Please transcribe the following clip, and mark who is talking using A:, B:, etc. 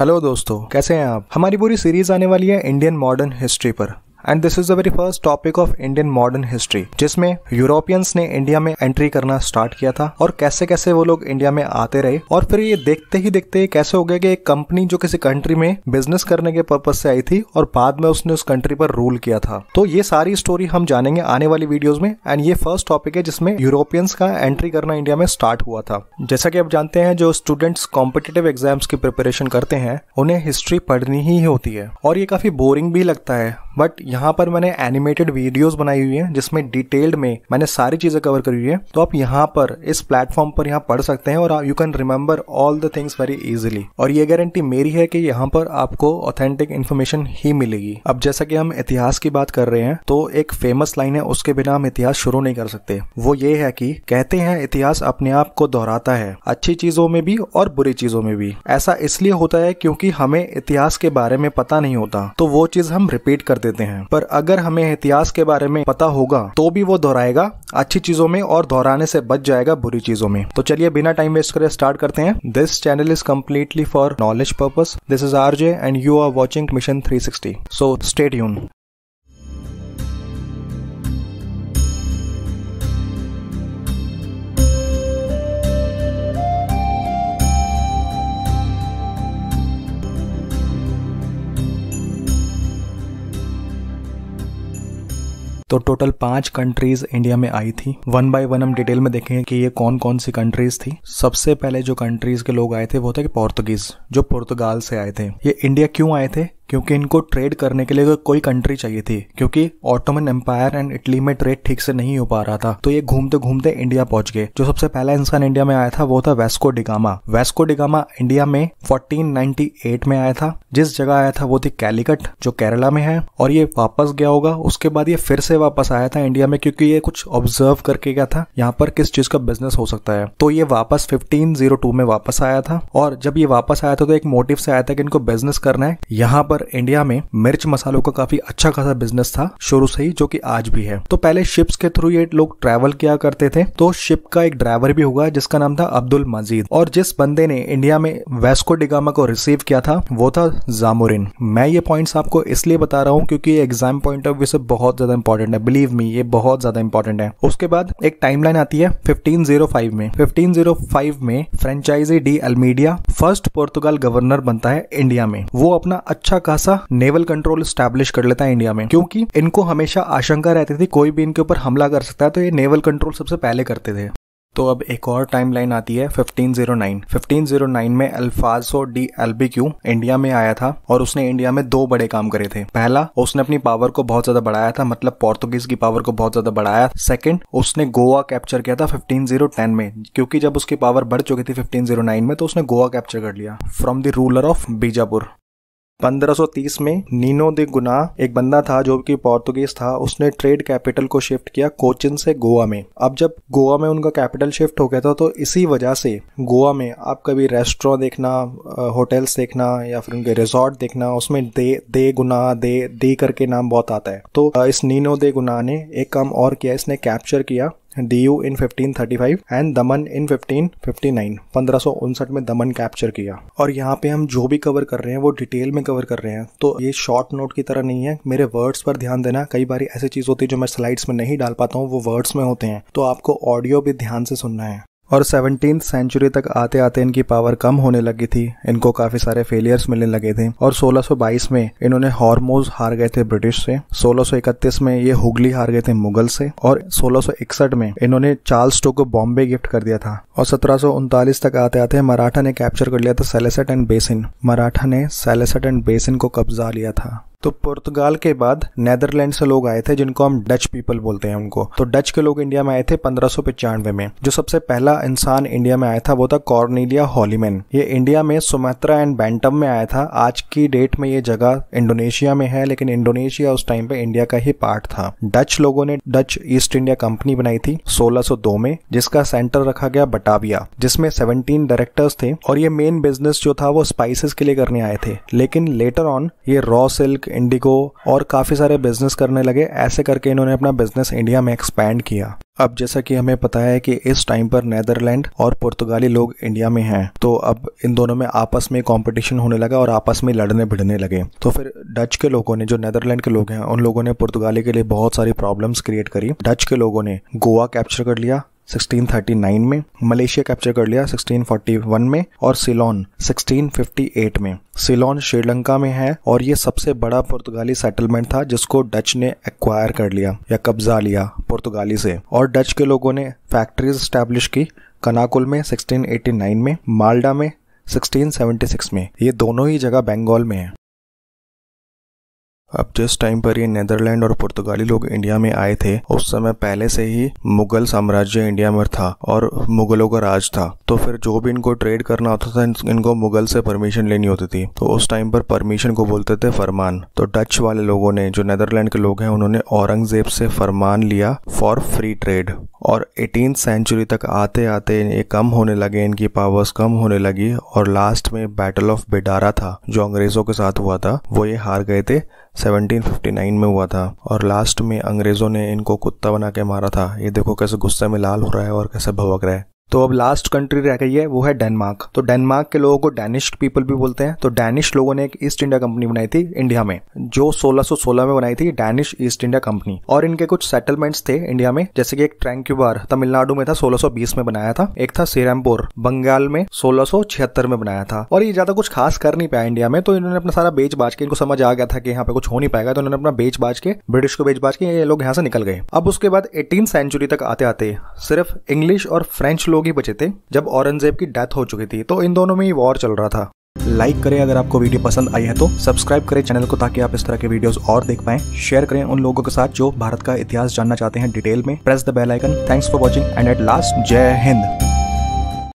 A: hello दोस्तों कैसे हैं आप हमारी पूरी सीरीज आने वाली है इंडियन मॉडर्न हिस्ट्री पर and this is the very first topic of Indian modern history जिसमें यूरोपियंस ने इंडिया में एंट्री करना स्टार्ट किया था और कैसे कैसे वो लोग इंडिया में आते रहे और फिर ये देखते ही देखते कैसे हो गया कि एक कंपनी जो किसी कंट्री में बिजनेस करने के पर्पज से आई थी और बाद में उसने उस कंट्री पर रूल किया था तो ये सारी स्टोरी हम जानेंगे आने वाली वीडियोज में एंड ये फर्स्ट टॉपिक है जिसमें यूरोपियंस का एंट्री करना इंडिया में स्टार्ट हुआ था जैसा कि आप जानते हैं जो स्टूडेंट्स कॉम्पिटेटिव एग्जाम्स की प्रिपरेशन करते हैं उन्हें हिस्ट्री पढ़नी ही होती है और ये काफी बोरिंग भी लगता है बट यहाँ पर मैंने एनिमेटेड वीडियोस बनाई हुई है जिसमें डिटेल्ड में मैंने सारी चीजें कवर करी हुई है तो आप यहाँ पर इस प्लेटफॉर्म पर यहाँ पढ़ सकते हैं और you can remember all the things very easily और ये गारंटी मेरी है कि यहाँ पर आपको ऑथेंटिक इन्फॉर्मेशन ही मिलेगी अब जैसा कि हम इतिहास की बात कर रहे हैं तो एक फेमस लाइन है उसके बिना हम इतिहास शुरू नहीं कर सकते वो ये है कि कहते हैं इतिहास अपने आप को दोहराता है अच्छी चीजों में भी और बुरी चीजों में भी ऐसा इसलिए होता है क्योंकि हमें इतिहास के बारे में पता नहीं होता तो वो चीज हम रिपीट कर देते हैं हैं पर अगर हमें इतिहास के बारे में पता होगा तो भी वो दोहराएगा अच्छी चीजों में और दोहराने से बच जाएगा बुरी चीजों में तो चलिए बिना टाइम वेस्ट करे स्टार्ट करते हैं this channel is completely for knowledge purpose this is R J and you are watching mission three sixty so state यून तो टोटल पांच कंट्रीज इंडिया में आई थी वन बाय वन हम डिटेल में देखेंगे कि ये कौन कौन सी कंट्रीज थी सबसे पहले जो कंट्रीज के लोग आए थे वो थे पोर्तुगीज जो पुर्तगाल से आए थे ये इंडिया क्यों आए थे क्योंकि इनको ट्रेड करने के लिए तो कोई कंट्री चाहिए थी क्योंकि ऑटोमन एम्पायर एंड इटली में ट्रेड ठीक से नहीं हो पा रहा था तो ये घूमते घूमते इंडिया पहुंच गए जो सबसे पहला इंसान इंडिया में आया था वो था Vasco da Gama Vasco da Gama India में 1498 में आया था जिस जगह आया था वो थी कैलिकट जो केरला में है और ये वापस गया होगा उसके बाद ये फिर से वापस आया था इंडिया में क्योंकि ये कुछ ऑब्जर्व करके गया था यहाँ पर किस चीज का बिजनेस हो सकता है तो ये वापस फिफ्टीन में वापस आया था और जब ये वापस आया था तो एक मोटिव से आया था कि इनको बिजनेस करना है यहाँ पर पर इंडिया में मिर्च मसालों का काफी अच्छा खासा बिजनेस था शुरू से ही जो कि आज भी है तो पहले शिप्स के थ्रू ये लोग ट्रैवल किया करते थे तो शिप का एक ड्राइवर भी होगा जिसका नाम था अब्दुल मजीद और जिस बंदे ने इंडिया में वेस्को डिगामा को रिसीव किया था वो था जामोरिन मैं ये पॉइंट्स आपको इसलिए बता रहा हूँ क्योंकि एग्जाम पॉइंट ऑफ व्यू से बहुत ज्यादा इंपॉर्टेंट है बिलीव मी ये बहुत ज्यादा इंपॉर्टेंट है उसके बाद एक टाइम आती है 1505 में 1505 में फ्रेंचाइजी डी अलमीडिया फर्स्ट पुर्तगाल गवर्नर बनता है इंडिया में वो अपना अच्छा हल्का सा नेवल कंट्रोल स्टैब्लिश कर लेता है इंडिया में क्योंकि इनको हमेशा आशंका रहती थी कोई भी इनके ऊपर हमला कर सकता है तो ये नेवल कंट्रोल सबसे पहले करते थे तो अब एक और टाइमलाइन आती है 1509 1509 में अल्फाजो डी एल्बिक्यू इंडिया में आया था और उसने इंडिया में दो बड़े काम करे थे पहला उसने अपनी पावर को बहुत ज्यादा बढ़ाया था मतलब पोर्तुगीज की पावर को बहुत ज्यादा बढ़ाया सेकंड उसने गोवा कैप्चर किया था 1510 में क्योंकि जब उसकी पावर बढ़ चुकी थी 1509 में तो उसने गोवा कैप्चर कर लिया from the ruler of Bijapur 1530 में नीनो दे गुना एक बंदा था जो कि पोर्तुगीज था उसने ट्रेड कैपिटल को शिफ्ट किया कोचिन से गोवा में अब जब गोवा में उनका कैपिटल शिफ्ट हो गया था तो इसी वजह से गोवा में आप कभी रेस्टोर देखना होटल्स देखना या फिर उनके रिजॉर्ट देखना उसमें दे दे गुना दे दे करके नाम बहुत आता है तो इस नीनो दे गुना ने एक काम और किया इसने कैप्चर किया डीयू इन 1535 एंड दमन इन 1559 पंद्रह में दमन कैप्चर किया और यहाँ पे हम जो भी कवर कर रहे हैं वो डिटेल में कवर कर रहे हैं तो ये शॉर्ट नोट की तरह नहीं है मेरे वर्ड्स पर ध्यान देना कई बार ऐसी चीज होती है जो मैं स्लाइड्स में नहीं डाल पाता हूँ वो वर्ड्स में होते हैं तो आपको ऑडियो भी ध्यान से सुनना है और सेवनटीन सेंचुरी तक आते आते इनकी पावर कम होने लगी थी इनको काफी सारे फेलियर्स मिलने लगे थे और 1622 में इन्होंने हॉर्मोज हार गए थे ब्रिटिश से 1631 में ये हुगली हार गए थे मुगल से और 1661 में इन्होंने चार्ल्स टो को बॉम्बे गिफ्ट कर दिया था और सत्रह तक आते आते मराठा ने कैप्चर कर लिया था सेलेसेट एंड बेसिन मराठा ने सेलेसेट एंड बेसिन को कब्जा लिया था तो पुर्तगाल के बाद नेदरलैंड से लोग आए थे जिनको हम डच पीपल बोलते हैं उनको तो डच के लोग इंडिया में आए थे पंद्रह में जो सबसे पहला इंसान इंडिया में आया था वो था कॉर्निलिया हॉलीमैन ये इंडिया में सुमात्रा एंड बैंटम में आया था आज की डेट में ये जगह इंडोनेशिया में है लेकिन इंडोनेशिया उस टाइम पे इंडिया का ही पार्ट था डच लोगों ने डच ईस्ट इंडिया कंपनी बनाई थी 1602 में जिसका सेंटर रखा गया बटाविया जिसमें 17 डायरेक्टर्स थे और ये मेन बिजनेस जो था वो स्पाइसेस के लिए करने आए थे लेकिन लेटर ऑन ये रॉ सिल्क इंडिगो और काफ़ी सारे बिजनेस करने लगे ऐसे करके इन्होंने अपना बिजनेस इंडिया में एक्सपैंड किया अब जैसा कि हमें पता है कि इस टाइम पर नेदरलैंड और पुर्तगाली लोग इंडिया में हैं तो अब इन दोनों में आपस में कंपटीशन होने लगा और आपस में लड़ने भिड़ने लगे तो फिर डच के लोगों ने जो नेदरलैंड के लोग हैं उन लोगों ने पुर्तगाली के लिए बहुत सारी प्रॉब्लम्स क्रिएट करी डच के लोगों ने गोवा कैप्चर कर लिया 1639 में मलेशिया कैप्चर कर लिया 1641 में और सिलोन 1658 में सिलोन श्रीलंका में है और ये सबसे बड़ा पुर्तगाली सेटलमेंट था जिसको डच ने एक्वायर कर लिया या कब्जा लिया पुर्तगाली से और डच के लोगों ने फैक्ट्रीज स्टैब्लिश की कनाकुल में 1689 में मालडा में 1676 में ये दोनों ही जगह बंगाल में है अब जिस टाइम पर ये नेदरलैंड और पुर्तगाली लोग इंडिया में आए थे उस समय पहले से ही मुगल साम्राज्य इंडिया में था और मुगलों का राज था तो फिर जो भी इनको ट्रेड करना होता था इनको मुगल से परमिशन लेनी होती थी तो उस टाइम पर परमिशन को बोलते थे फरमान तो डच वाले लोगों ने जो नेदरलैंड के लोग हैं उन्होंने औरंगजेब से फरमान लिया फॉर फ्री ट्रेड और एटीन सेंचुरी तक आते आते ये कम होने लगे इनकी पावर्स कम होने लगी और लास्ट में बैटल ऑफ बेडारा था जो अंग्रेजों के साथ हुआ था वो ये हार गए थे 1759 में हुआ था और लास्ट में अंग्रेज़ों ने इनको कुत्ता बना के मारा था ये देखो कैसे गुस्से में लाल हो रहा है और कैसे भवक रहा है तो अब लास्ट कंट्री रह गई है वो है डेनमार्क तो डेनमार्क के लोगों को डैनिश पीपल भी बोलते हैं तो डैनिश लोगों ने एक ईस्ट इंडिया कंपनी बनाई थी इंडिया में जो 1616 में बनाई थी डैनिश ईस्ट इंडिया कंपनी और इनके कुछ सेटलमेंट्स थे इंडिया में जैसे कि एक ट्रैंक्यूबार तमिलनाडु में था 1620 में बनाया था एक था सीरामपुर बंगाल में सोलह में बनाया था और ये ज्यादा कुछ खास कर नहीं पाया इंडिया में तो इन्होंने अपना सारा बेच बाज के इनको समझ आ गया था कि यहाँ पे कुछ हो नहीं पाएगा तो इन्होंने अपना बेच बाज के ब्रिटिश को बेच बाज के ये लोग यहाँ से निकल गए अब उसके बाद एटीन सेंचुरी तक आते आते सिर्फ इंग्लिश और फ्रेंच लोग लोग ही बचे थे जब औरंगजेब की डेथ हो चुकी थी तो इन दोनों में ही वॉर चल रहा था लाइक करें अगर आपको वीडियो पसंद आई है तो सब्सक्राइब करें चैनल को ताकि आप इस तरह के वीडियोस और देख पाएं शेयर करें उन लोगों के साथ जो भारत का इतिहास जानना चाहते हैं डिटेल में press the bell icon thanks for watching and at last Jai Hind